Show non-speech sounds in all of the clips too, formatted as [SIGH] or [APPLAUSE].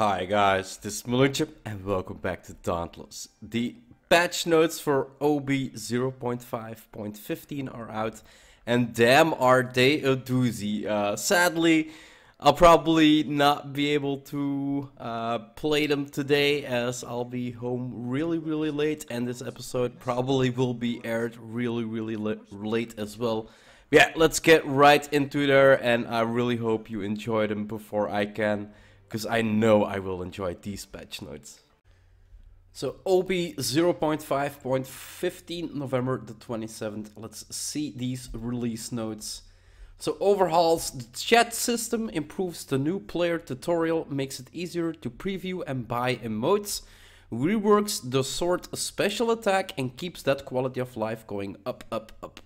Hi guys, this is Malunchip and welcome back to Dauntless. The patch notes for OB 0.5.15 are out and damn are they a doozy. Uh, sadly, I'll probably not be able to uh, play them today as I'll be home really really late and this episode probably will be aired really really late as well. Yeah, let's get right into there and I really hope you enjoy them before I can because I know I will enjoy these patch notes. So OP 0.5.15, November the 27th. Let's see these release notes. So overhauls the chat system, improves the new player tutorial, makes it easier to preview and buy emotes, reworks the sword special attack and keeps that quality of life going up, up, up.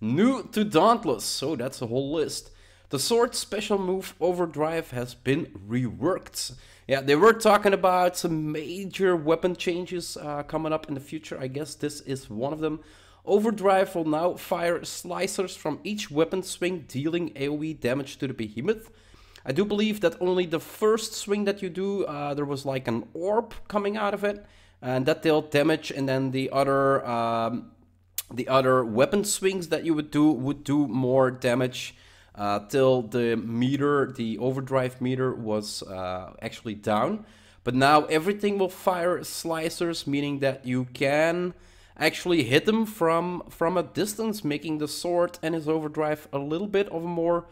New to Dauntless, so that's a whole list. The sword special move Overdrive has been reworked. Yeah, they were talking about some major weapon changes uh, coming up in the future. I guess this is one of them. Overdrive will now fire slicers from each weapon swing, dealing AoE damage to the behemoth. I do believe that only the first swing that you do, uh, there was like an orb coming out of it, and that dealt damage, and then the other um, the other weapon swings that you would do would do more damage uh, till the meter, the overdrive meter was uh, actually down. But now everything will fire slicers, meaning that you can actually hit them from from a distance, making the sword and his overdrive a little bit of a more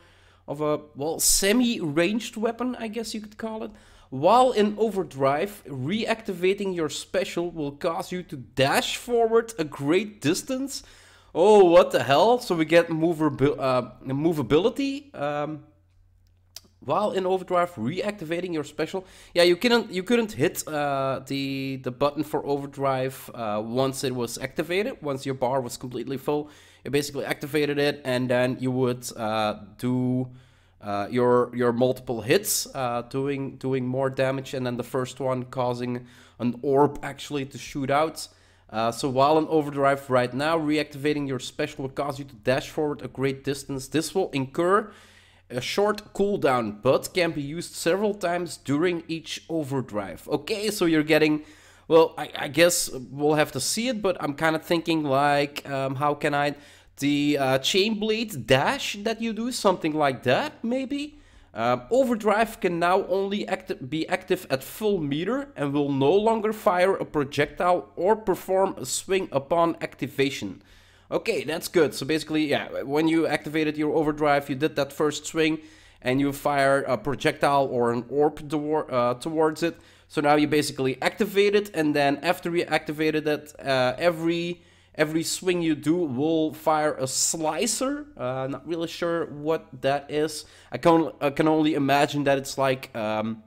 of a well semi-ranged weapon, I guess you could call it. While in overdrive, reactivating your special will cause you to dash forward a great distance Oh, what the hell? So we get movabil uh, movability um, while in overdrive, reactivating your special. Yeah, you couldn't you couldn't hit uh, the the button for overdrive uh, once it was activated. Once your bar was completely full, you basically activated it, and then you would uh, do. Uh, your your multiple hits uh, doing doing more damage and then the first one causing an orb actually to shoot out uh, so while in overdrive right now, reactivating your special will cause you to dash forward a great distance. This will incur a short cooldown, but can be used several times during each overdrive. Okay, so you're getting, well, I, I guess we'll have to see it, but I'm kind of thinking like, um, how can I, the uh, chain blade dash that you do, something like that, maybe? Um, overdrive can now only be active at full meter and will no longer fire a projectile or perform a swing upon activation. Okay, that's good. So basically, yeah, when you activated your overdrive, you did that first swing and you fire a projectile or an orb uh, towards it. So now you basically activate it and then after you activated it, uh, every Every swing you do will fire a slicer. Uh, not really sure what that is. I can, I can only imagine that it's like um,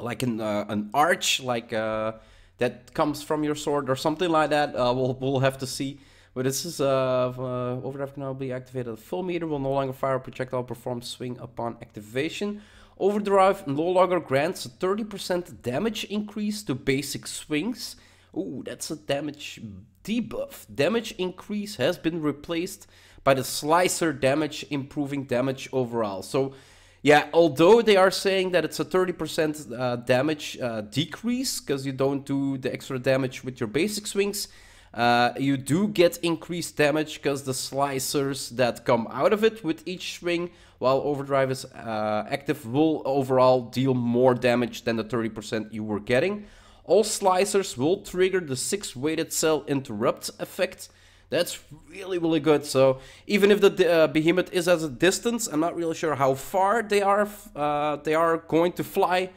like an, uh, an arch, like uh, that comes from your sword or something like that. Uh, we'll, we'll have to see. But this is uh, uh, overdrive can now be activated at full meter, will no longer fire a projectile Perform swing upon activation. Overdrive no longer grants a 30% damage increase to basic swings Ooh, that's a damage debuff. Damage increase has been replaced by the slicer damage, improving damage overall. So, yeah, although they are saying that it's a 30% uh, damage uh, decrease because you don't do the extra damage with your basic swings, uh, you do get increased damage because the slicers that come out of it with each swing while overdrive is uh, active will overall deal more damage than the 30% you were getting. All slicers will trigger the 6 weighted cell interrupt effect. That's really, really good. So even if the uh, behemoth is at a distance, I'm not really sure how far they are, uh, they are going to fly.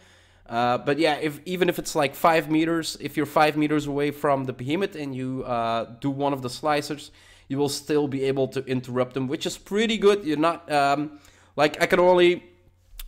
Uh, but yeah, if even if it's like five meters, if you're five meters away from the behemoth and you uh, do one of the slicers, you will still be able to interrupt them, which is pretty good. You're not um, like I can only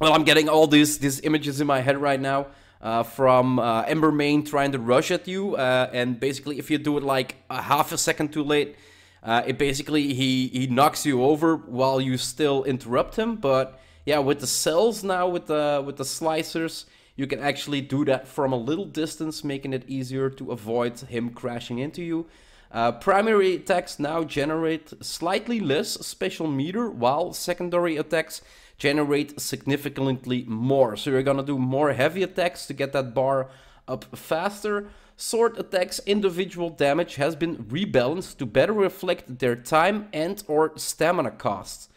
well, I'm getting all these these images in my head right now. Uh, from uh, Ember Main trying to rush at you. Uh, and basically, if you do it like a half a second too late, uh, it basically he he knocks you over while you still interrupt him. But yeah, with the cells now, with the with the slicers, you can actually do that from a little distance, making it easier to avoid him crashing into you. Uh, primary attacks now generate slightly less special meter, while secondary attacks generate significantly more. So you're gonna do more heavy attacks to get that bar up faster. Sword attacks individual damage has been rebalanced to better reflect their time and or stamina costs.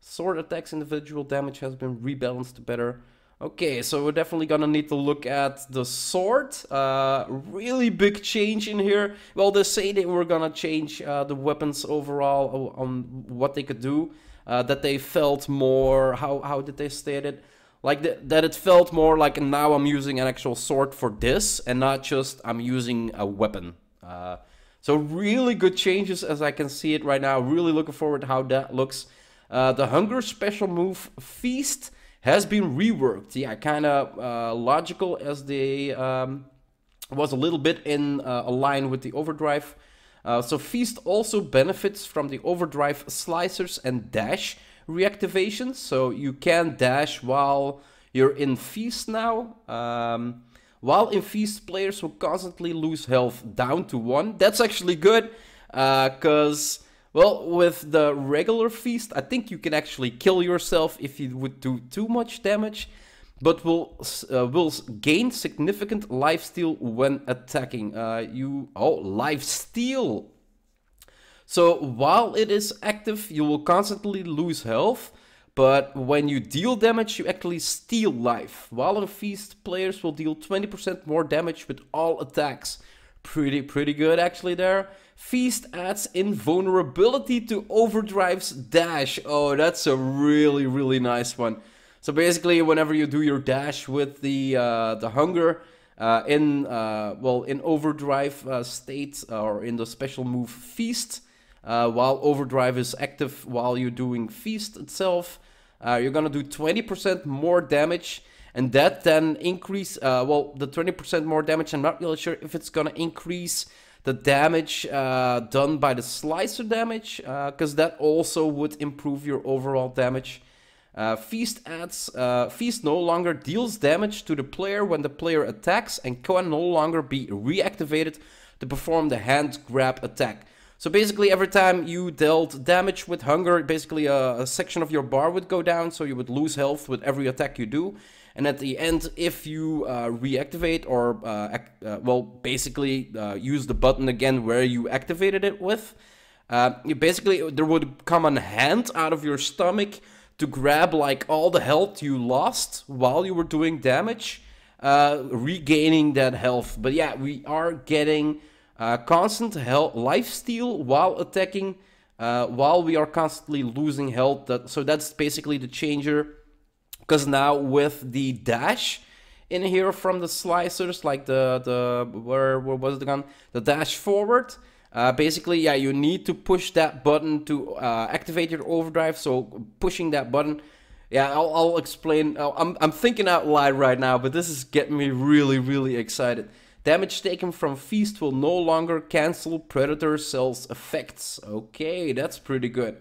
Sword attacks individual damage has been rebalanced to better... Okay, so we're definitely gonna need to look at the sword. Uh, really big change in here. Well, they say they were gonna change uh, the weapons overall uh, on what they could do uh, that they felt more how how did they state it like that it felt more like now I'm using an actual sword for this and not just I'm using a weapon. Uh, so really good changes as I can see it right now. Really looking forward to how that looks. Uh, the hunger special move feast has been reworked. Yeah, kind of uh, logical as they um, was a little bit in uh, with the overdrive uh, so Feast also benefits from the overdrive slicers and dash reactivation. So you can dash while you're in Feast now. Um, while in Feast, players will constantly lose health down to 1. That's actually good, because, uh, well, with the regular Feast, I think you can actually kill yourself if you would do too much damage but will uh, will gain significant life steal when attacking. Uh, you oh life steal. So while it is active, you will constantly lose health. But when you deal damage, you actually steal life. While in Feast, players will deal 20% more damage with all attacks. Pretty, pretty good actually there. Feast adds invulnerability to Overdrive's dash. Oh, that's a really, really nice one. So basically, whenever you do your dash with the uh, the hunger uh, in uh, well in overdrive uh, state uh, or in the special move feast, uh, while overdrive is active while you're doing feast itself, you're gonna do 20% more damage. And that then increase, well, the 20% more damage, I'm not really sure if it's gonna increase the damage done by the slicer damage, because that also would improve your overall damage uh, Feast adds uh, Feast no longer deals damage to the player when the player attacks and can no longer be reactivated to perform the hand grab attack. So basically every time you dealt damage with hunger, basically a, uh, a section of your bar would go down, so you would lose health with every attack you do. And at the end, if you uh, reactivate or, uh, well, basically use the button again where you activated it with, you basically, there would come a hand out of your stomach to grab like all the health you lost while you were doing damage, uh, regaining that health. But yeah, we are getting uh, constant health life steal while attacking, uh, while we are constantly losing health. That, so that's basically the changer. Because now with the dash in here from the slicers, like the the where where was the gun? The dash forward uh, basically, yeah, you need to push that button to uh, activate your overdrive. So pushing that button, yeah, I'll, I'll explain. I'm, I'm thinking out loud right now, but this is getting me really, really excited. Damage taken from Feast will no longer cancel Predator Cell's effects. Okay, that's pretty good.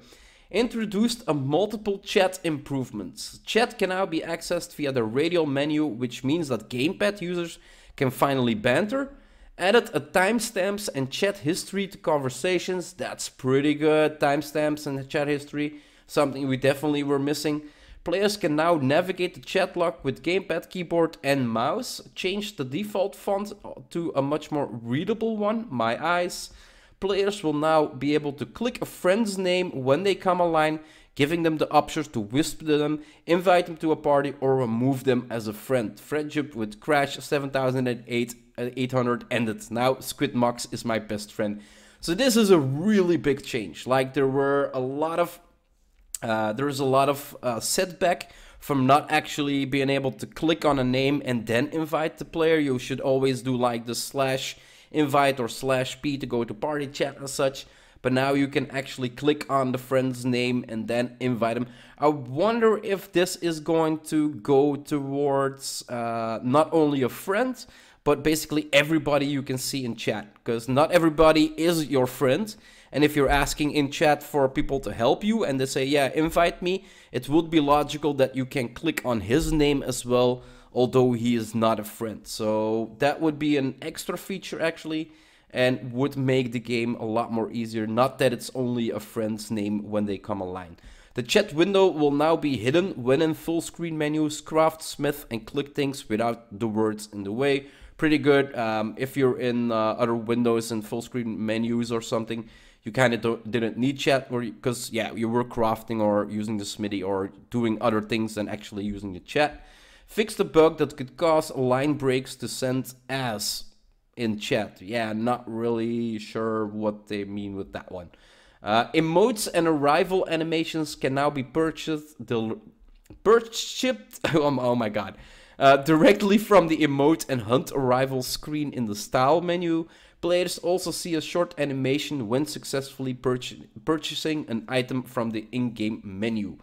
Introduced a multiple chat improvements. Chat can now be accessed via the radial menu, which means that gamepad users can finally banter. Added a timestamps and chat history to conversations. That's pretty good. Timestamps and chat history, something we definitely were missing. Players can now navigate the chat log with gamepad, keyboard, and mouse. Change the default font to a much more readable one, My Eyes. Players will now be able to click a friend's name when they come online giving them the options to whisper them, invite them to a party, or remove them as a friend. Friendship with Crash 7008 800 ended. Now Squidmox is my best friend. So this is a really big change. Like there were a lot of uh, was a lot of uh, setback from not actually being able to click on a name and then invite the player. You should always do like the slash invite or slash p to go to party chat and such. But now you can actually click on the friend's name and then invite him. I wonder if this is going to go towards uh, not only a friend, but basically everybody you can see in chat because not everybody is your friend. And if you're asking in chat for people to help you and they say, yeah, invite me, it would be logical that you can click on his name as well, although he is not a friend. So that would be an extra feature actually and would make the game a lot more easier. Not that it's only a friend's name when they come online. The chat window will now be hidden when in full screen menus, craft, smith and click things without the words in the way. Pretty good um, if you're in uh, other windows and full screen menus or something. You kind of didn't need chat because yeah, you were crafting or using the smithy or doing other things than actually using the chat. Fix the bug that could cause line breaks to send as in chat. Yeah, not really sure what they mean with that one. Uh, emotes and arrival animations can now be purchased. Del- purchased. [LAUGHS] Oh, oh my god. Uh, directly from the emote and hunt arrival screen in the style menu. Players also see a short animation when successfully purch- purchasing an item from the in game menu.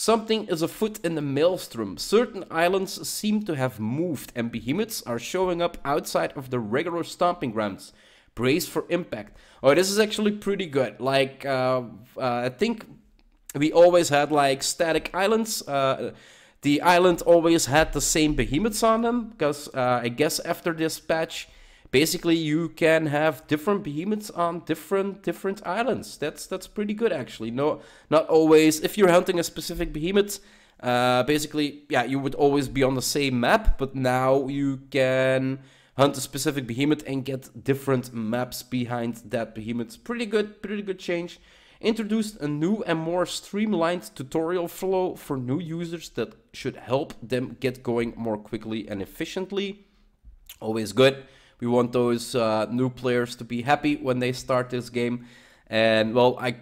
Something is afoot in the maelstrom. Certain islands seem to have moved, and behemoths are showing up outside of the regular stomping grounds. Brace for impact. Oh, this is actually pretty good. Like, uh, uh, I think we always had like static islands. Uh, the island always had the same behemoths on them because uh, I guess after this patch basically you can have different behemoths on different different islands. That's that's pretty good actually. No, not always. If you're hunting a specific behemoth, uh, basically yeah, you would always be on the same map. But now you can hunt a specific behemoth and get different maps behind that behemoth. Pretty good, pretty good change. Introduced a new and more streamlined tutorial flow for new users that should help them get going more quickly and efficiently. Always good. We want those uh, new players to be happy when they start this game. And well, I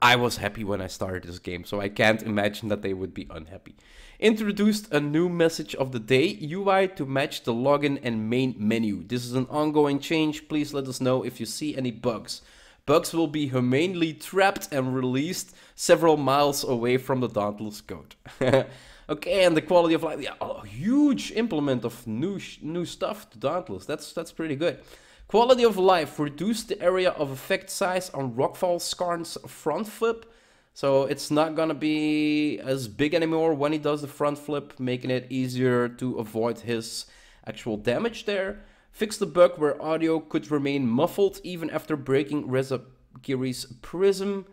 I was happy when I started this game, so I can't imagine that they would be unhappy. Introduced a new message of the day UI to match the login and main menu. This is an ongoing change. Please let us know if you see any bugs. Bugs will be humanely trapped and released several miles away from the Dauntless code. [LAUGHS] Okay, and the quality of life, yeah, a oh, huge implement of new new stuff to Dauntless. That's that's pretty good. Quality of life reduced the area of effect size on Rockfall Scarn's front flip, so it's not gonna be as big anymore when he does the front flip, making it easier to avoid his actual damage there. Fix the bug where audio could remain muffled even after breaking Reza Giri's prism.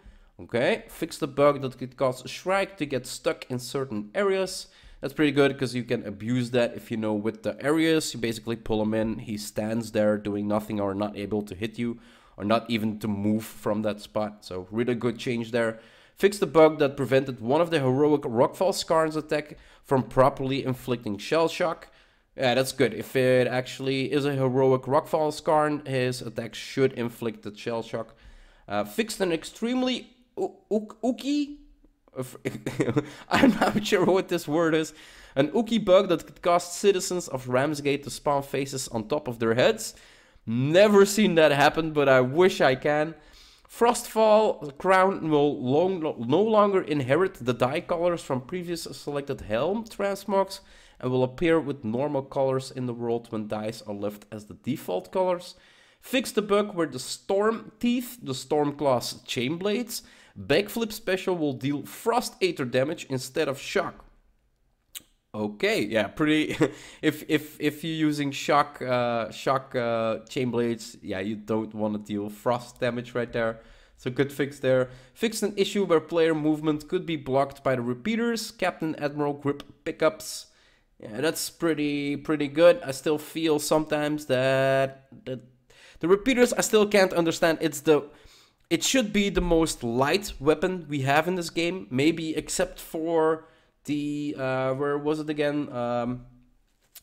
Okay, fix the bug that could cause Shrike to get stuck in certain areas. That's pretty good because you can abuse that if you know with the areas. You basically pull him in, he stands there doing nothing or not able to hit you or not even to move from that spot. So really good change there. Fix the bug that prevented one of the heroic Rockfall Scarn's attack from properly inflicting shell shock. Yeah, that's good. If it actually is a heroic Rockfall Scarn, his attack should inflict the shell shock. Uh, fixed an extremely Uki. [LAUGHS] I'm not sure what this word is. An Uki bug that could cause citizens of Ramsgate to spawn faces on top of their heads. Never seen that happen, but I wish I can. Frostfall Crown will long, no longer inherit the dye colors from previous selected helm transmogs and will appear with normal colors in the world when dyes are left as the default colors. Fix the bug where the Storm Teeth, the Storm class Chain Blades, Backflip Special will deal Frost Aether damage instead of Shock. Okay, yeah, pretty. [LAUGHS] if if if you're using shock uh, shock uh, chain blades, yeah, you don't want to deal frost damage right there. So good fix there. Fixed an issue where player movement could be blocked by the repeaters, Captain Admiral grip pickups. Yeah, that's pretty pretty good. I still feel sometimes that that the repeaters I still can't understand. It's the it should be the most light weapon we have in this game, maybe except for the uh, where was it again? Um,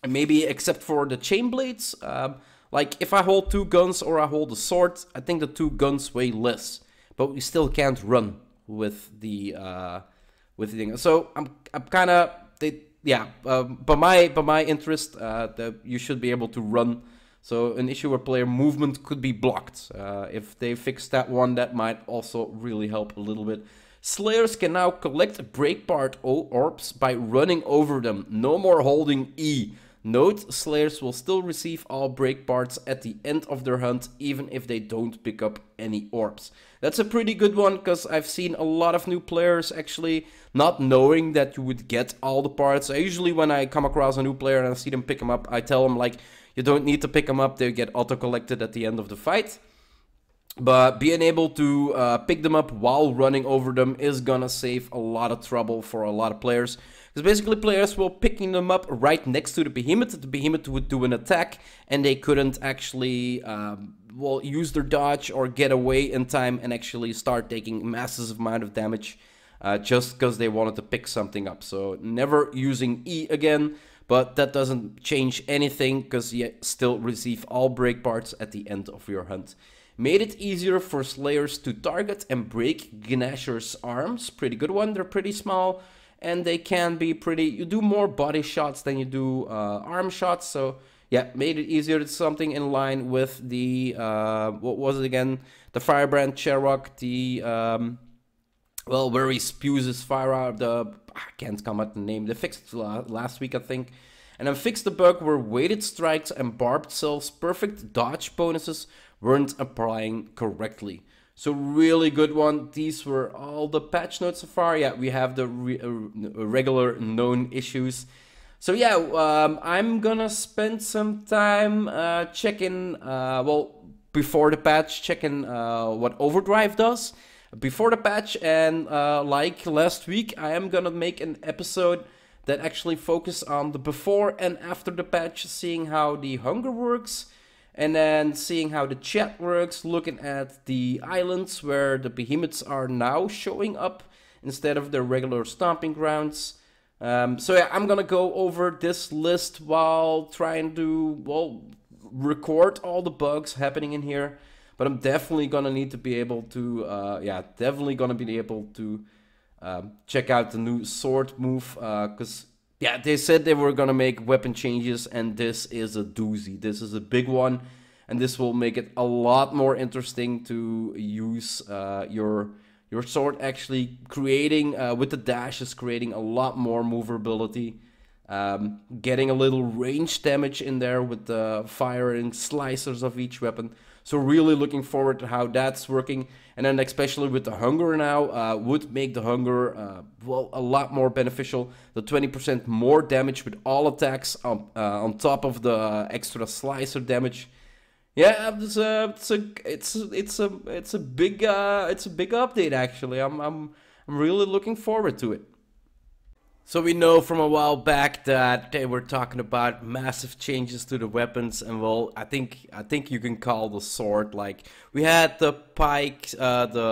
maybe except for the chain blades. Um, like if I hold two guns or I hold a sword, I think the two guns weigh less, but we still can't run with the uh, with the thing. So I'm I'm kind of they yeah. Um, by my by my interest, uh, that you should be able to run so an issue where player movement could be blocked. Uh, if they fix that one, that might also really help a little bit. Slayers can now collect breakpart orbs by running over them. No more holding E. Note, Slayers will still receive all breakparts at the end of their hunt, even if they don't pick up any orbs. That's a pretty good one, because I've seen a lot of new players actually not knowing that you would get all the parts. Usually when I come across a new player and I see them pick them up, I tell them like, you don't need to pick them up. They get auto-collected at the end of the fight. But being able to uh, pick them up while running over them is gonna save a lot of trouble for a lot of players. Because basically players were picking them up right next to the behemoth. The behemoth would do an attack and they couldn't actually um, well use their dodge or get away in time and actually start taking massive amount of damage. Uh, just because they wanted to pick something up. So never using E again. But that doesn't change anything because you still receive all break parts at the end of your hunt. Made it easier for slayers to target and break Gnasher's arms. Pretty good one, they're pretty small and they can be pretty, you do more body shots than you do uh, arm shots. So yeah, made it easier. It's something in line with the, uh, what was it again? The Firebrand Cherok, the... Um, well, where he spews his fire out the. I can't come at the name. They fixed last week, I think. And then fixed the bug where weighted strikes and barbed cells' perfect dodge bonuses weren't applying correctly. So really good one. These were all the patch notes so far. Yeah, we have the re uh, regular known issues. So yeah, um, I'm gonna spend some time uh, checking, uh, well, before the patch, checking uh, what Overdrive does before the patch and uh, like last week I am gonna make an episode that actually focus on the before and after the patch seeing how the hunger works and then seeing how the chat works looking at the islands where the behemoths are now showing up instead of their regular stomping grounds um, so yeah I'm gonna go over this list while trying to well record all the bugs happening in here but I'm definitely gonna need to be able to, uh, yeah, definitely gonna be able to um, check out the new sword move because. Uh, yeah, they said they were gonna make weapon changes, and this is a doozy. This is a big one, and this will make it a lot more interesting to use uh, your your sword. Actually, creating uh, with the dash is creating a lot more movability. Um, getting a little range damage in there with the firing slicers of each weapon. So really looking forward to how that's working. And then especially with the hunger now, uh, would make the hunger uh, well a lot more beneficial. The 20% more damage with all attacks on, uh, on top of the extra slicer damage. Yeah, it's a, it's a it's a it's a big uh, it's a big update actually. I'm I'm I'm really looking forward to it. So we know from a while back that they were talking about massive changes to the weapons, and well, I think I think you can call the sword like we had the pike, uh, the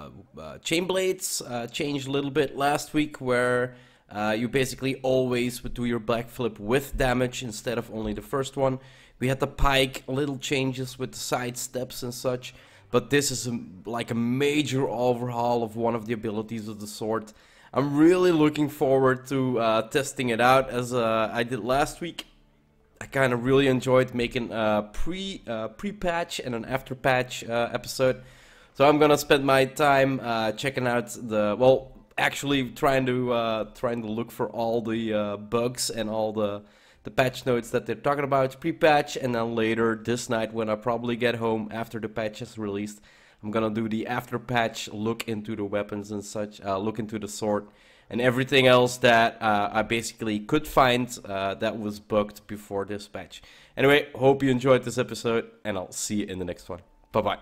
uh, uh, chain blades uh, changed a little bit last week, where uh, you basically always would do your backflip with damage instead of only the first one. We had the pike, little changes with the side steps and such, but this is a, like a major overhaul of one of the abilities of the sword I'm really looking forward to uh, testing it out as uh, I did last week. I kind of really enjoyed making a uh, pre uh, pre patch and an after patch uh, episode. So I'm gonna spend my time uh, checking out the well, actually trying to trying to look for all the bugs and all the the patch notes that they're talking about pre-patch and then later this night when I probably get home after the patch is released I'm gonna do the after patch look into the weapons and such, uh, look into the sword and everything else that uh, I basically could find uh, that was booked before this patch. Anyway, hope you enjoyed this episode and I'll see you in the next one. Bye bye.